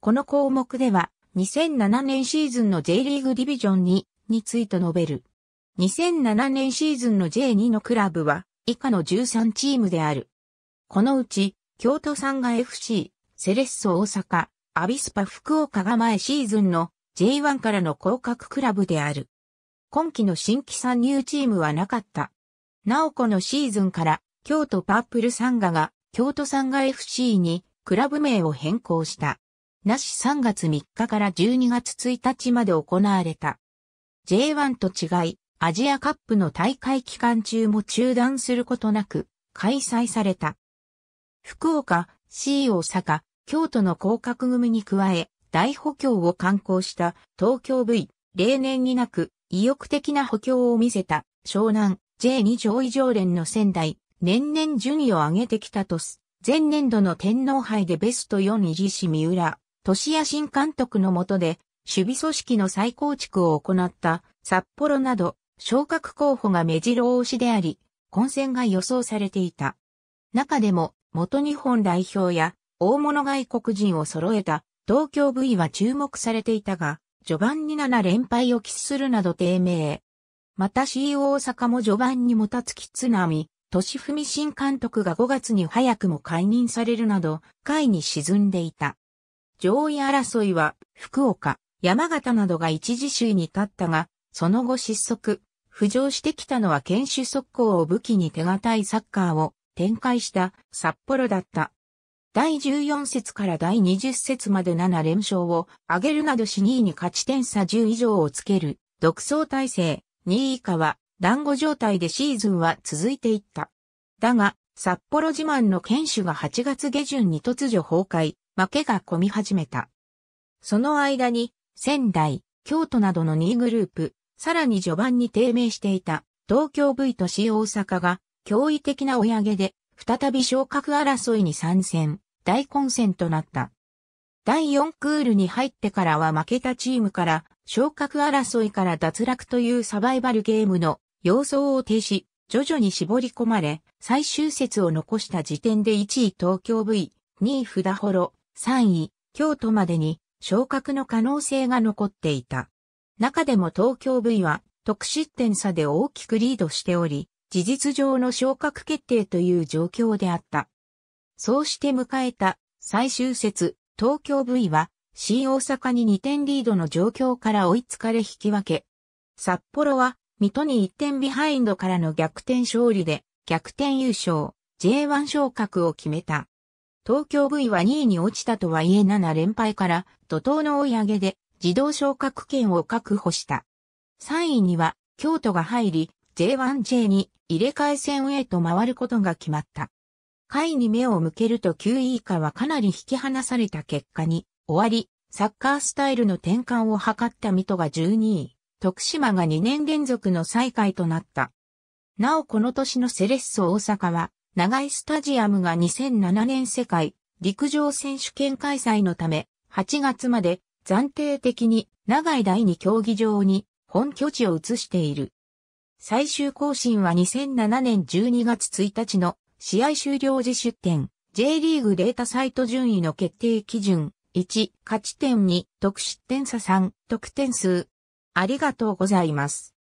この項目では、2007年シーズンの J リーグディビジョン2について述べる。2007年シーズンの J2 のクラブは以下の13チームである。このうち、京都産が FC、セレッソ大阪、アビスパ福岡が前シーズンの J1 からの降格クラブである。今季の新規参入チームはなかった。なおこのシーズンから京都パープルサンガが京都サンガ FC にクラブ名を変更した。なし3月3日から12月1日まで行われた。J1 と違い、アジアカップの大会期間中も中断することなく開催された。福岡、C 大阪、京都の降格組に加え、大補強を観行した東京 V、例年になく意欲的な補強を見せた湘南 J2 上位常連の仙台、年々順位を上げてきたとす。前年度の天皇杯でベスト4入りし三浦、俊也新監督の下で、守備組織の再構築を行った札幌など昇格候補が目白押しであり、混戦が予想されていた。中でも、元日本代表や大物外国人を揃えた東京 V は注目されていたが、序盤に7連敗を喫するなど低迷。また CO 大阪も序盤にもたつき津波、俊文新監督が5月に早くも解任されるなど、下位に沈んでいた。上位争いは福岡、山形などが一時首位に立ったが、その後失速、浮上してきたのは剣手速攻を武器に手堅いサッカーを展開した札幌だった。第14節から第20節まで7連勝を上げるなどし2位に勝ち点差10以上をつける独走体制、2位以下は団子状態でシーズンは続いていった。だが、札幌自慢の剣手が8月下旬に突如崩壊、負けが込み始めた。その間に、仙台、京都などの2グループ、さらに序盤に低迷していた、東京 V と C 大阪が、驚異的な追い上げで、再び昇格争いに参戦、大混戦となった。第4クールに入ってからは負けたチームから昇格争いから脱落というサバイバルゲームの様相を呈し、徐々に絞り込まれ、最終節を残した時点で1位東京 V、2位札幌、3位、京都までに昇格の可能性が残っていた。中でも東京 V は得失点差で大きくリードしており、事実上の昇格決定という状況であった。そうして迎えた最終節、東京 V は新大阪に2点リードの状況から追いつかれ引き分け。札幌は水戸に1点ビハインドからの逆転勝利で逆転優勝、J1 昇格を決めた。東京 V は2位に落ちたとはいえ7連敗から怒涛の追い上げで自動昇格権を確保した。3位には京都が入り J1J に入れ替え戦へと回ることが決まった。下位に目を向けると9位以下はかなり引き離された結果に終わり、サッカースタイルの転換を図った水戸が12位、徳島が2年連続の最下位となった。なおこの年のセレッソ大阪は長井スタジアムが2007年世界陸上選手権開催のため、8月まで暫定的に長井第2競技場に本拠地を移している。最終更新は2007年12月1日の試合終了時出展 J リーグデータサイト順位の決定基準1、勝ち点2、得失点差3、得点数。ありがとうございます。